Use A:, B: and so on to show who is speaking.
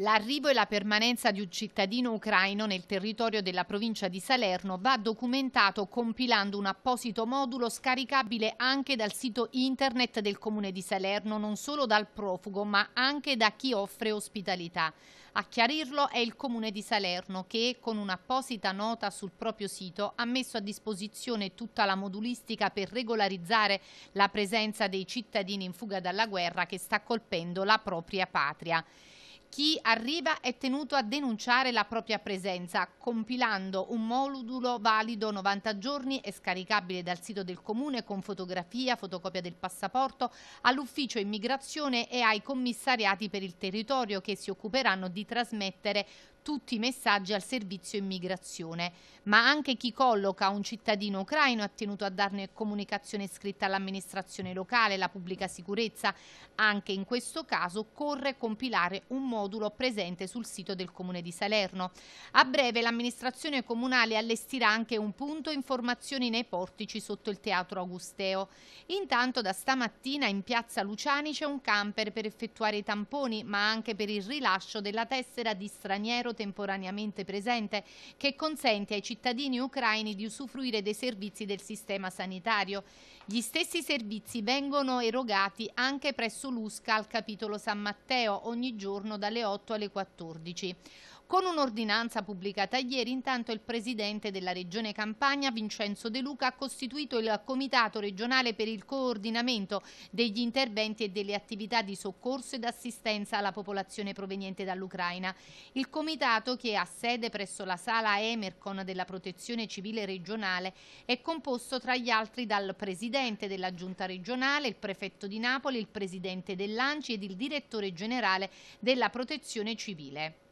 A: L'arrivo e la permanenza di un cittadino ucraino nel territorio della provincia di Salerno va documentato compilando un apposito modulo scaricabile anche dal sito internet del comune di Salerno, non solo dal profugo ma anche da chi offre ospitalità. A chiarirlo è il comune di Salerno che con un'apposita nota sul proprio sito ha messo a disposizione tutta la modulistica per regolarizzare la presenza dei cittadini in fuga dalla guerra che sta colpendo la propria patria. Chi arriva è tenuto a denunciare la propria presenza compilando un modulo valido 90 giorni e scaricabile dal sito del comune con fotografia, fotocopia del passaporto all'ufficio immigrazione e ai commissariati per il territorio che si occuperanno di trasmettere tutti i messaggi al servizio immigrazione, ma anche chi colloca un cittadino ucraino è tenuto a darne comunicazione scritta all'amministrazione locale, la pubblica sicurezza. Anche in questo caso occorre compilare un modulo modulo presente sul sito del Comune di Salerno. A breve l'amministrazione comunale allestirà anche un punto informazioni nei portici sotto il Teatro Augusteo. Intanto da stamattina in piazza Luciani c'è un camper per effettuare i tamponi ma anche per il rilascio della tessera di straniero temporaneamente presente che consente ai cittadini ucraini di usufruire dei servizi del sistema sanitario. Gli stessi servizi vengono erogati anche presso l'USCA al capitolo San Matteo ogni giorno da dalle 8 alle 14. Con un'ordinanza pubblicata ieri, intanto il presidente della Regione Campania, Vincenzo De Luca, ha costituito il Comitato regionale per il coordinamento degli interventi e delle attività di soccorso ed assistenza alla popolazione proveniente dall'Ucraina. Il Comitato, che ha sede presso la sala Emercon della Protezione Civile regionale, è composto tra gli altri dal presidente della Giunta regionale, il prefetto di Napoli, il presidente dell'ANCI ed il direttore generale della Protezione Civile.